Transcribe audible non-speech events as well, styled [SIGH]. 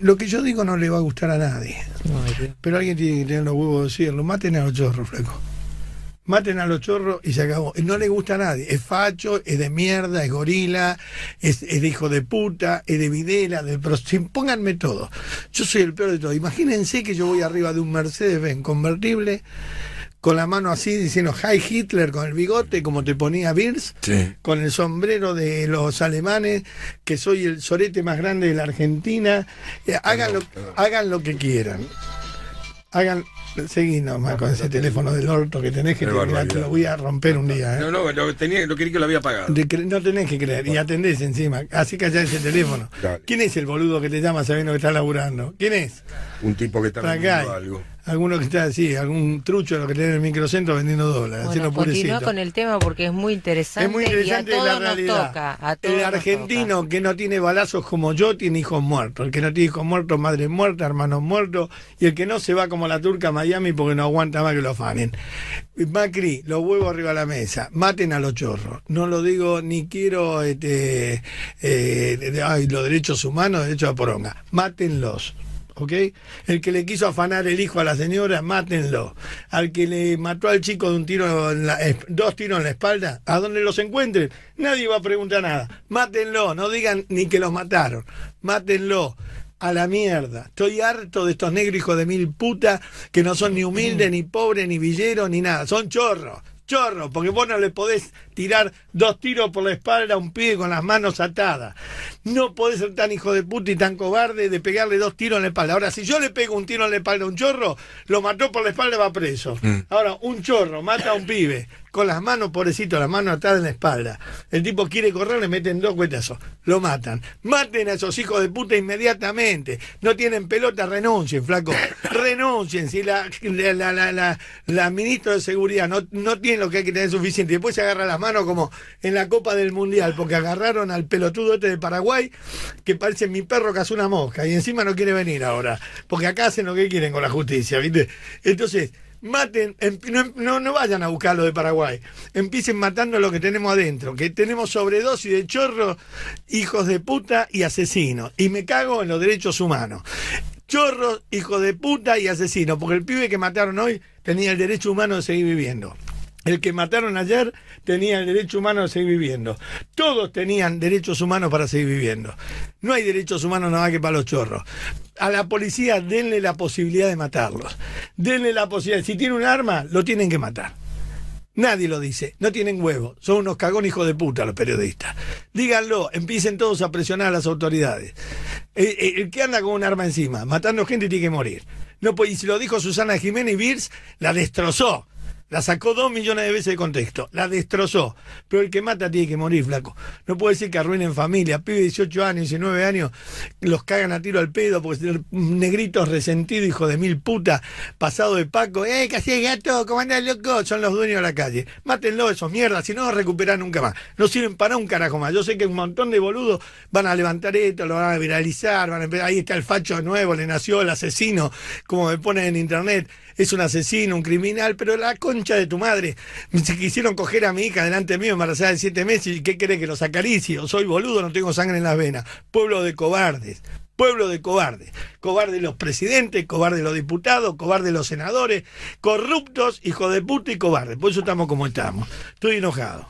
lo que yo digo no le va a gustar a nadie. pero alguien tiene que tener los huevos de decirlo. Maten a los chorros, flaco. Maten a los chorros y se acabó. No le gusta a nadie. Es facho, es de mierda, es gorila, es, es hijo de puta, es de videla, de pero Pónganme todo. Yo soy el peor de todo. Imagínense que yo voy arriba de un Mercedes-Benz convertible con la mano así diciendo Hi Hitler con el bigote como te ponía Birz, con el sombrero de los alemanes, que soy el sorete más grande de la Argentina. Eh, hagan, lo, hagan lo que quieran. Hagan, seguí nomás con ese teléfono del orto que tenés que te, te lo voy a romper un día. ¿eh? No, no, lo, tenía, lo que lo había pagado. no tenés que creer, y atendés encima. Así que allá ese teléfono. ¿Quién es el boludo que te llama sabiendo que está laburando? ¿Quién es? Un tipo que está haciendo algo alguno que está así, algún trucho lo que tiene en el microcentro vendiendo dólares, bueno, Continúa con el tema porque es muy interesante. Es muy interesante y a todos el argentino que no tiene balazos como yo tiene hijos muertos. El que no tiene hijos muertos, madre muerta, hermanos muertos. Y el que no se va como la turca a Miami porque no aguanta más que lo fanen Macri, lo vuelvo arriba a la mesa. Maten a los chorros. No lo digo ni quiero este, eh, los derechos humanos, derechos a poronga. Matenlos. ¿ok? El que le quiso afanar el hijo a la señora, mátenlo. Al que le mató al chico de un tiro, la, dos tiros en la espalda, a donde los encuentren, nadie va a preguntar nada. Mátenlo, no digan ni que los mataron. Mátenlo a la mierda. Estoy harto de estos negros hijos de mil putas que no son ni humildes, ni pobres, ni villeros, ni nada. Son chorros chorro, porque vos no le podés tirar dos tiros por la espalda a un pibe con las manos atadas. No podés ser tan hijo de puta y tan cobarde de pegarle dos tiros en la espalda. Ahora, si yo le pego un tiro en la espalda a un chorro, lo mató por la espalda y va preso. Mm. Ahora, un chorro mata a un pibe, con las manos, pobrecito, las manos atrás en la espalda. El tipo quiere correr, le meten dos cuetazos, lo matan. Maten a esos hijos de puta inmediatamente. No tienen pelota, renuncien, flaco. [LAUGHS] Renuncien. Si la, la, la, la, ministra de Seguridad no, no tiene lo que hay que tener suficiente. Después se agarra las manos como en la Copa del Mundial, porque agarraron al pelotudo este de Paraguay, que parece mi perro que hace una mosca, y encima no quiere venir ahora. Porque acá hacen lo que quieren con la justicia, ¿viste? Entonces maten, em, no, no, vayan a buscar de Paraguay, empiecen matando lo que tenemos adentro, que tenemos sobredosis de chorros, hijos de puta y asesinos. Y me cago en los derechos humanos. Chorros, hijos de puta y asesinos, porque el pibe que mataron hoy tenía el derecho humano de seguir viviendo. El que mataron ayer tenía el derecho humano de seguir viviendo. Todos tenían derechos humanos para seguir viviendo. No hay derechos humanos nada que para los chorros. A la policía denle la posibilidad de matarlos. Denle la posibilidad. Si tiene un arma, lo tienen que matar. Nadie lo dice. No tienen huevo. Son unos cagón hijos de puta los periodistas. Díganlo. Empiecen todos a presionar a las autoridades. Eh, eh, el, que anda con un arma encima, matando gente, tiene que morir. No, pues, y si lo dijo Susana Jiménez birs la destrozó. La sacó dos millones de veces de contexto. La destrozó. Pero el que mata tiene que morir, flaco. No puede ser que arruinen familia. pibes de 18 años, 19 años, los cagan a tiro al pedo porque negritos resentidos, hijo de mil putas pasado de Paco. ¡Eh, casi gato! ¿Cómo anda loco? Son los dueños de la calle. Mátenlo, esos mierdas. Si no, no recuperan nunca más. No sirven para un carajo más. Yo sé que un montón de boludos van a levantar esto, lo van a viralizar. Van a Ahí está el facho nuevo, le nació el asesino, como me ponen en internet. Es un asesino, un criminal, pero la de tu madre, se quisieron coger a mi hija delante mío, embarazada de siete meses, ¿y qué creen, que los acaricie? soy boludo, no tengo sangre en las venas. Pueblo de cobardes, pueblo de cobardes. Cobardes los presidentes, cobardes los diputados, cobardes los senadores, corruptos, hijos de puta y cobardes. Por eso estamos como estamos. Estoy enojado.